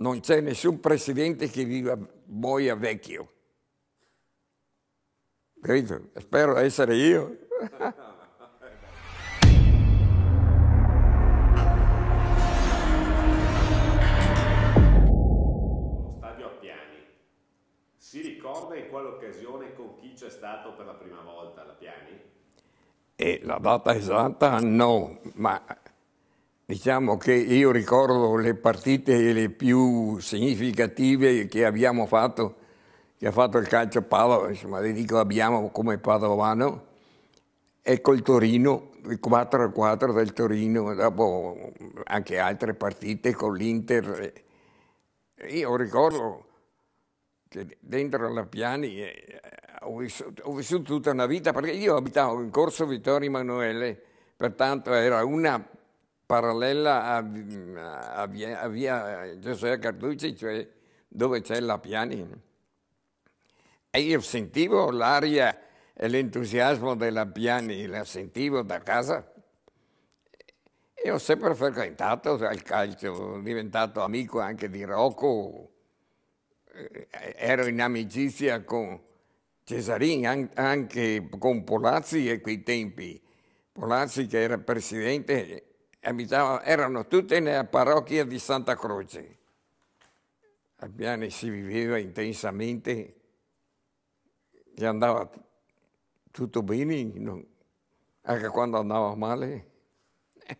non c'è nessun presidente che viva boia vecchio. Capito? Spero di essere io. Stadio a Si ricorda in quale occasione con chi c'è stato per la prima volta la Piani? E la data esatta no, ma Diciamo che io ricordo le partite le più significative che abbiamo fatto, che ha fatto il calcio Padova, insomma, le dico abbiamo come padovano, e col Torino, il 4-4 del Torino, dopo anche altre partite con l'Inter. Io ricordo che dentro la Piani eh, ho vissuto, ho vissuto tutta una vita, perché io abitavo in Corso Vittorio Emanuele, pertanto era una parallela a, a, via, a via Giuseppe Carducci, cioè dove c'è la Piani. E io sentivo l'aria e l'entusiasmo della Piani, la sentivo da casa. E ho sempre frequentato il calcio, sono diventato amico anche di Rocco, eh, ero in amicizia con Cesarini, anche con Polazzi a quei tempi. Polazzi che era presidente abitavano, erano tutte nella parrocchia di Santa Croce. A Piane si viveva intensamente, gli andava tutto bene, non, anche quando andava male. Eh.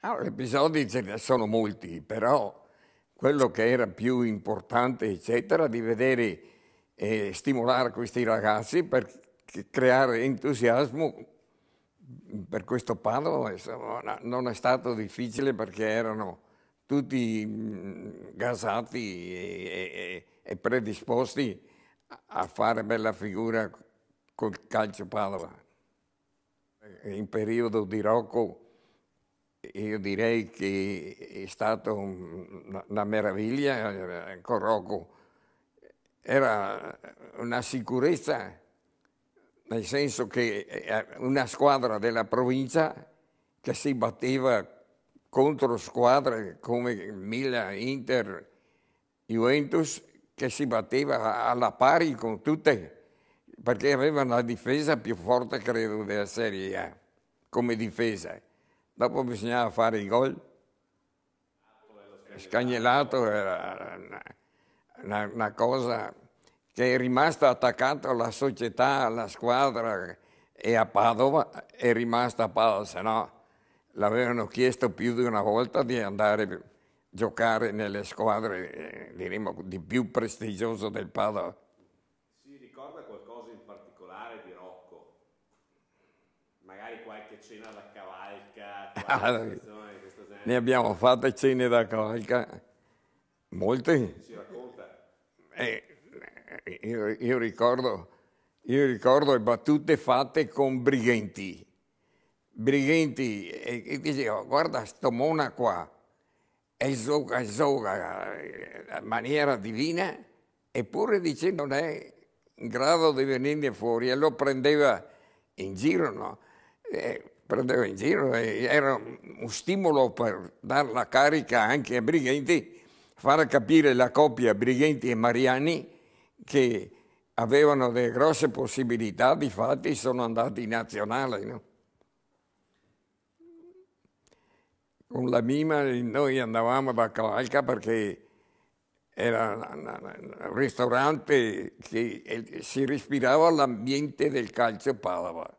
Allora, ah, episodi ce ne sono molti, però quello che era più importante, eccetera, di vedere e stimolare questi ragazzi per creare entusiasmo per questo Padova non è stato difficile perché erano tutti mm, gasati e, e, e predisposti a fare bella figura col calcio Padova. In periodo di Rocco io direi che è stata una meraviglia eh, con Rocco. Era una sicurezza nel senso che eh, eh, una squadra della provincia che si batteva contro squadre come Milan, Inter, Juventus, che si batteva alla pari con tutte, perché aveva una difesa più forte, credo, della Serie A, come difesa. Dopo bisognava fare i gol. scagnellato era una, una cosa che è rimasto attaccato alla società, alla squadra e a Padova, è rimasto a Padova, se no l'avevano chiesto più di una volta di andare a giocare nelle squadre, eh, diremmo, di più prestigioso del Padova. Si ricorda qualcosa in particolare di Rocco? Magari qualche cena da cavalca? Qualche ah, Ne abbiamo fatte cene da cavalca, molte. Si racconta? Eh, io, io, ricordo, io ricordo le battute fatte con Brighenti. Brighenti e, e diceva guarda sto mona qua è zoga zoga a maniera divina eppure dice non è in grado di venirne fuori e lo prendeva in giro no? E eh, prendeva in giro era un stimolo per dare la carica anche a Brighenti far capire la coppia Brighenti e Mariani che avevano delle grosse possibilità, di fatti sono andati in nazionale. No? Con la Mima noi andavamo da Cavalca perché era un ristorante che si respirava l'ambiente del calcio Padova.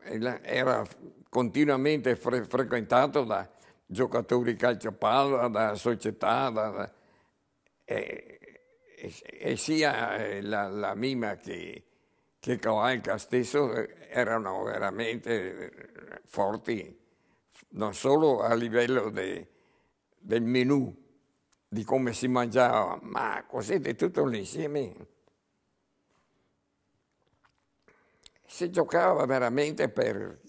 Era continuamente fre- frequentato da giocatori calcio Padova, da società, da, da, eh, e, sia eh, la, la mima che, che Cavalca stesso eh, erano veramente eh, forti, non solo a livello de, del menù, di come si mangiava, ma così di tutto l'insieme. Si giocava veramente per,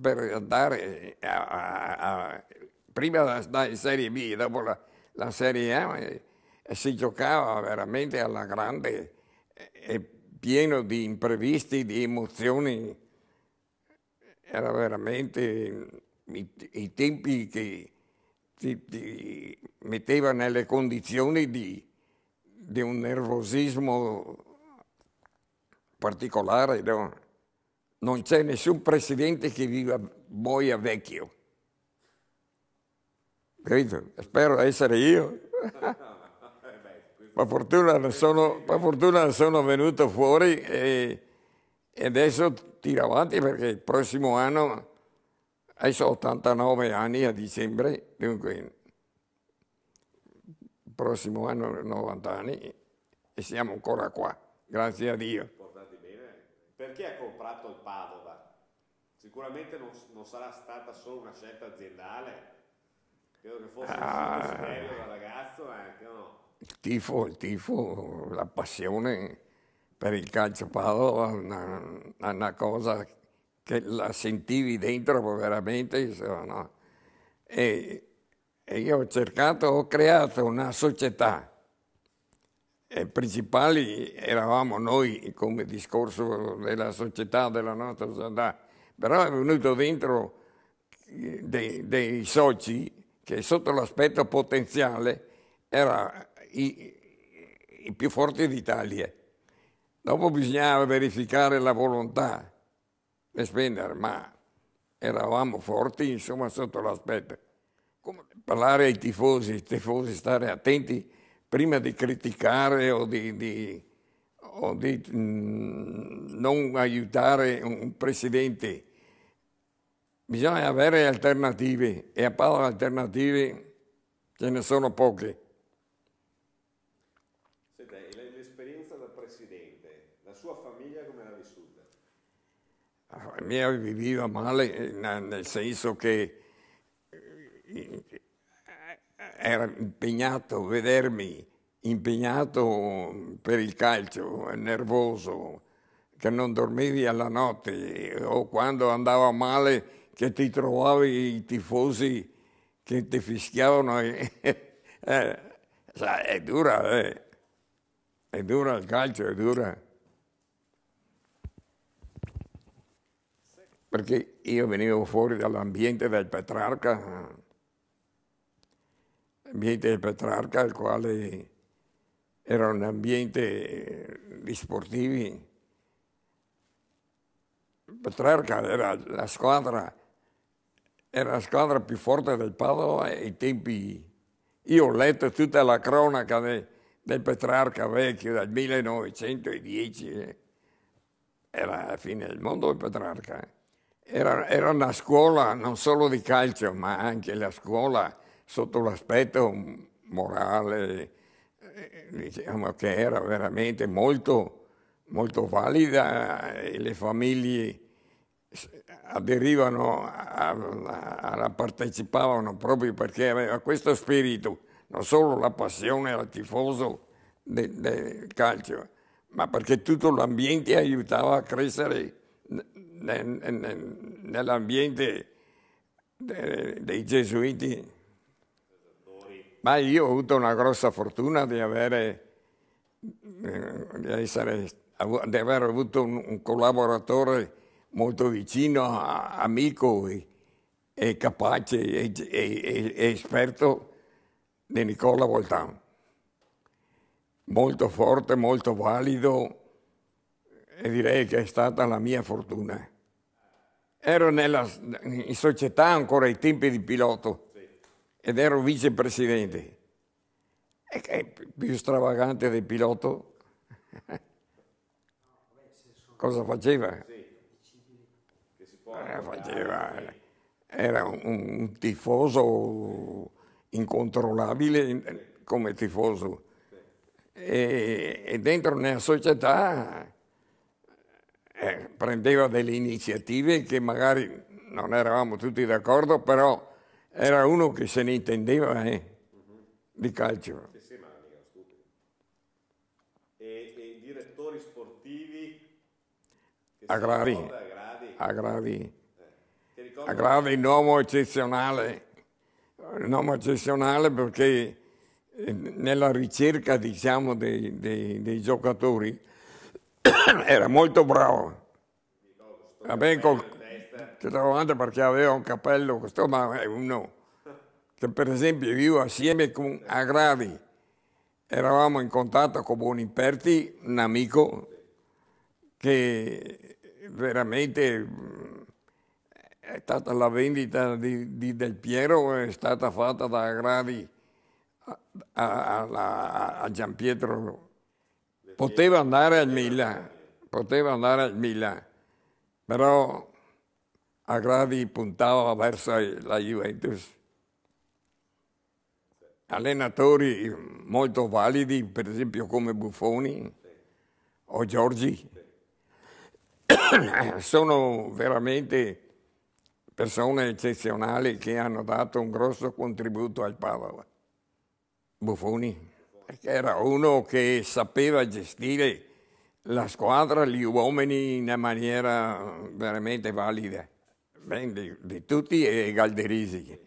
per andare a, a, a, prima la, la, Serie B, dopo la, la Serie A, si giocava veramente alla grande e pieno di imprevisti, di emozioni. Era veramente mm, i, i tempi che ti, ti, metteva nelle condizioni di, di un nervosismo particolare. No? Non c'è nessun presidente che viva boia vecchio. Capito? Spero essere io. per fortuna sono, per fortuna sono venuto fuori e, e adesso tiro avanti perché il prossimo anno adesso ho 89 anni a dicembre, dunque il prossimo anno 90 anni e siamo ancora qua, grazie a Dio. Portati bene. Perché ha comprato il Padova? Sicuramente non, non sarà stata solo una scelta aziendale, credo che fosse ah. un desiderio da ragazzo anche, eh, no? il tifo, il tifo, la passione per il calcio Padova è una, una, cosa che la sentivi dentro veramente. Insomma, e, e, io ho cercato, ho creato una società. E principali eravamo noi come discorso della società, della nostra società, però è venuto dentro eh, dei, dei soci che sotto l'aspetto potenziale era i, i più forti d'Italia. Dopo bisognava verificare la volontà di spendere, ma eravamo forti insomma sotto l'aspetto. Come parlare ai tifosi, ai tifosi stare attenti prima di criticare o di, di, o di mh, mm, non aiutare un presidente. Bisogna avere alternative e a Padova alternative ce ne sono poche. Palmieri viveva male eh, nel senso che eh, era impegnato, vedermi impegnato per il calcio, nervoso, che non dormivi alla notte o quando andava male che ti trovavi i tifosi che ti fischiavano. eh, è dura, eh. è dura il calcio, è dura. perché io venivo fuori dall'ambiente del Petrarca, l'ambiente del Petrarca, il quale era un ambiente di sportivi. Petrarca era la squadra, era la squadra più forte del Padova ai tempi. Io ho letto tutta la cronaca de, del Petrarca vecchio dal 1910, eh. era la fine del mondo del Petrarca. Eh. Era, era, una scuola non solo di calcio, ma anche la scuola sotto l'aspetto morale, eh, diciamo che era veramente molto, molto valida e eh, le famiglie aderivano, a, alla, partecipavano proprio perché aveva questo spirito, non solo la passione al tifoso del, del calcio, ma perché tutto l'ambiente aiutava a crescere nell'ambiente dei gesuiti. Ma io ho avuto una grossa fortuna di avere, eh, di essere, di aver avuto un, collaboratore molto vicino, amico e, e capace e, e, e, esperto di Nicola Voltan. Molto forte, molto valido, e direi che è stata la mia fortuna. Ero nella, in società ancora ai tempi di Piloto ed ero vicepresidente. E che è più stravagante del Piloto? Cosa faceva? Eh, faceva era un, un tifoso incontrollabile come tifoso. E, e dentro nella società eh, prendeva delle iniziative che magari non eravamo tutti d'accordo, però era uno che se ne intendeva eh, di calcio. Sì, sì, ma e, e direttori sportivi? Agrari. Agrari. Agrari. Eh. Agrari, un uomo eccezionale. Un uomo eccezionale perché eh, nella ricerca, diciamo, dei, dei, dei giocatori era molto bravo. Era ben col... trovando perché aveva un cappello, questo ma è uno che per esempio vivo assieme con Agravi eravamo in contatto con Boniperti, un amico che veramente mm, è stata la vendita di, di Del Piero è stata fatta da Agravi a, a, a, a Gian Pietro poteva andare al Milan, poteva andare al Milan, però a gradi puntava verso la Juventus. Allenatori molto validi, per esempio come Buffoni o Giorgi, sono veramente persone eccezionali che hanno dato un grosso contributo al Padova. Buffoni perché era uno che sapeva gestire la squadra, gli uomini in una maniera veramente valida. Ben, di, di tutti e Galderisi.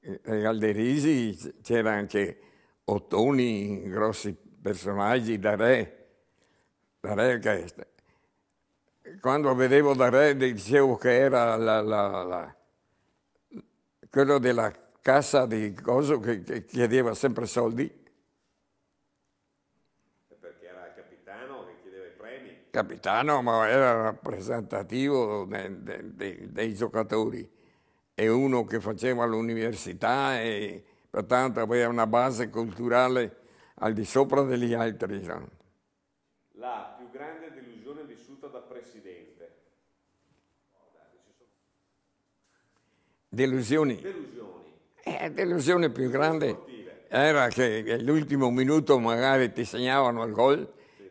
e Galderisi c'era anche Ottoni, grossi personaggi da re. Da re che, quando vedevo da re dicevo che era la, la, la, quello della cassa di coso che, che chiedeva sempre soldi. perché era il capitano che chiedeva i premi? Capitano, ma era rappresentativo dei, dei, dei giocatori. E uno che faceva l'università e pertanto aveva una base culturale al di sopra degli altri. La più grande delusione vissuta da presidente. Delusioni. Delusioni. Eh, delusione più grande era che all'ultimo minuto magari ti segnavano il gol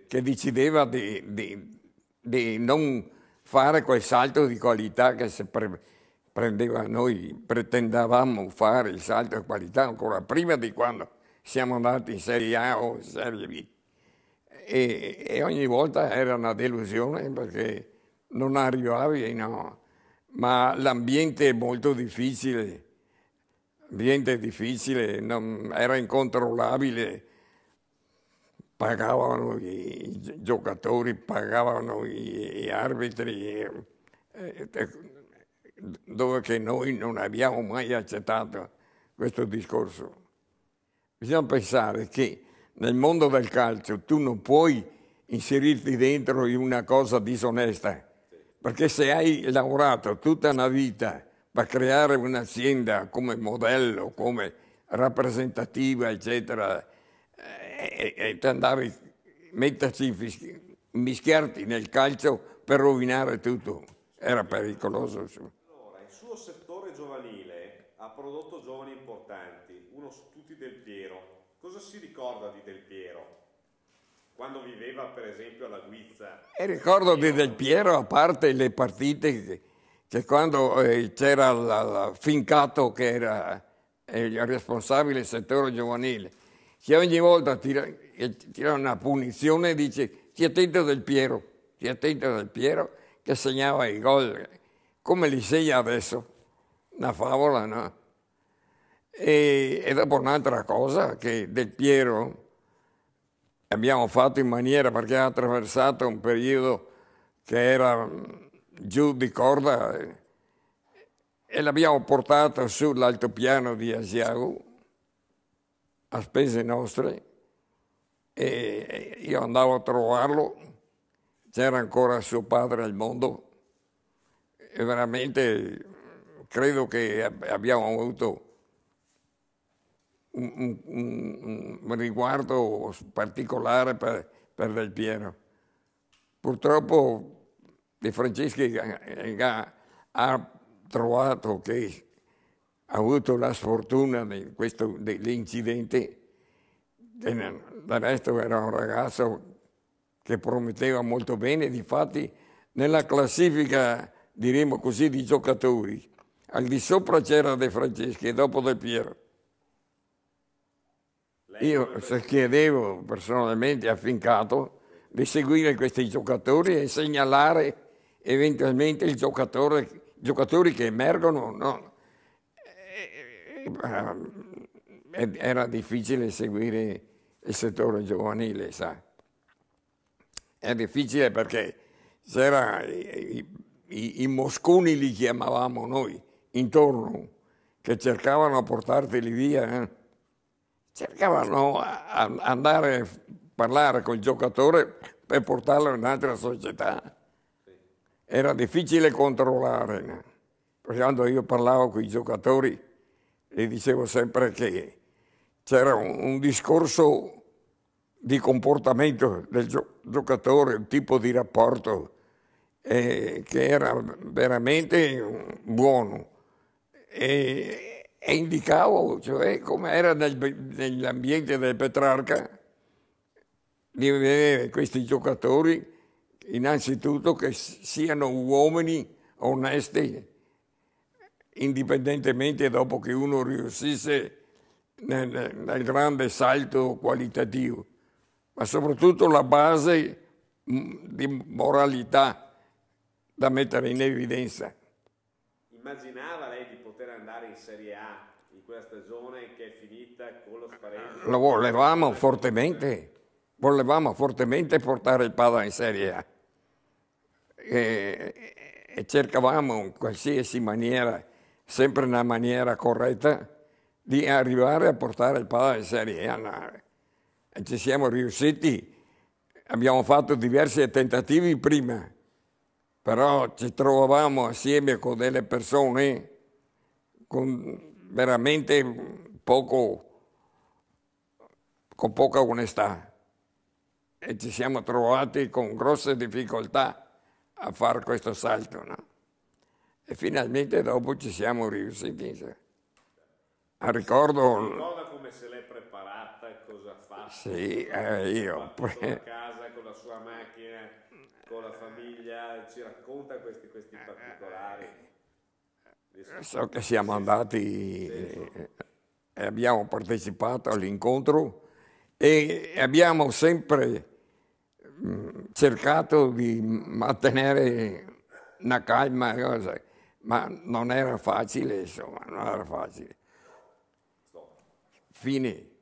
che decideva di, di, di non fare quel salto di qualità che se pre prendeva noi, pretendavamo fare il salto di qualità ancora prima di quando siamo andati in Serie A o in Serie B. E, e ogni volta era una delusione perché non arrivavi, no. ma l'ambiente è molto difficile niente difficile, non, era incontrollabile, pagavano i giocatori, pagavano gli arbitri, dove che noi non abbiamo mai accettato questo discorso. Bisogna pensare che nel mondo del calcio tu non puoi inserirti dentro in una cosa disonesta, perché se hai lavorato tutta una vita da creare un'azienda come modello, come rappresentativa, eccetera, eh, e, e andare, metterci, in mischiarti nel calcio per rovinare tutto. Era pericoloso. Allora, il suo settore giovanile ha prodotto giovani importanti, uno su tutti Del Piero. Cosa si ricorda di Del Piero? Quando viveva, per esempio, alla Guizza. E ricordo di Del Piero, a parte le partite que cuando c'era eh, la, Fincato que era eh, el responsable del settore giovanile, che ogni volta tira, eh, una punizione e dice ti attento del Piero, ti attento del Piero que segnava el gol, come li segna adesso, una favola, no? E, e otra un'altra cosa che del Piero abbiamo fatto in maniera perché ha attraversato un periodo que era giù di corda e l'abbiamo portato sull'altopiano di Asiago a spese nostre e io andavo a trovarlo, c'era ancora suo padre al mondo e veramente credo che abbiamo avuto un, un, un riguardo particolare per, per Del Piero. Purtroppo De Franceschi ha trovato che ha avuto la sfortuna dell'incidente, del resto era un ragazzo che prometteva molto bene, difatti nella classifica, diremmo così, di giocatori, al di sopra c'era De Franceschi e dopo De Piero. Io chiedevo personalmente a di seguire questi giocatori e segnalare eventualmente i giocatori che emergono no. Eh, eh, eh, era difficile seguire il settore giovanile, sa. È difficile perché c'era i, i, i, mosconi li chiamavamo noi intorno che cercavano a portarteli via, cercavano di andare a parlare col giocatore per portarlo in un'altra società era difficile controllare. Quando io parlavo con i giocatori, gli dicevo sempre che c'era un, un discorso di comportamento del gio giocatore, un tipo di rapporto eh, che era veramente buono e, e indicavo cioè, come era nel, nell'ambiente del Petrarca di vedere questi giocatori innanzitutto che siano uomini onesti, indipendentemente dopo che uno riuscisse nel, nel grande salto qualitativo, ma soprattutto la base mm, di moralità da mettere in evidenza. Immaginava lei di poter andare in Serie A in quella stagione che è finita con lo spareggio? Lo volevamo fortemente, volevamo fortemente portare il Pada in Serie A e, e cercavamo in qualsiasi maniera, sempre in una maniera corretta, di arrivare a portare il Padova in Serie A. E ci siamo riusciti, abbiamo fatto diversi tentativi prima, però ci trovavamo assieme con delle persone con veramente poco, con poca onestà e ci siamo trovati con grosse difficoltà a fare questo salto. No? E finalmente dopo ci siamo riusciti. Ah, ricordo... Ricorda come se l'è preparata e cosa ha fatto. Sì, eh, io. Poi... A casa con la sua macchina, con la famiglia, ci racconta questi, questi particolari. So che siamo andati eh, e abbiamo partecipato all'incontro e abbiamo sempre cercato di mantenere una calma, cosa, ma non era facile, insomma, non era facile. Fine.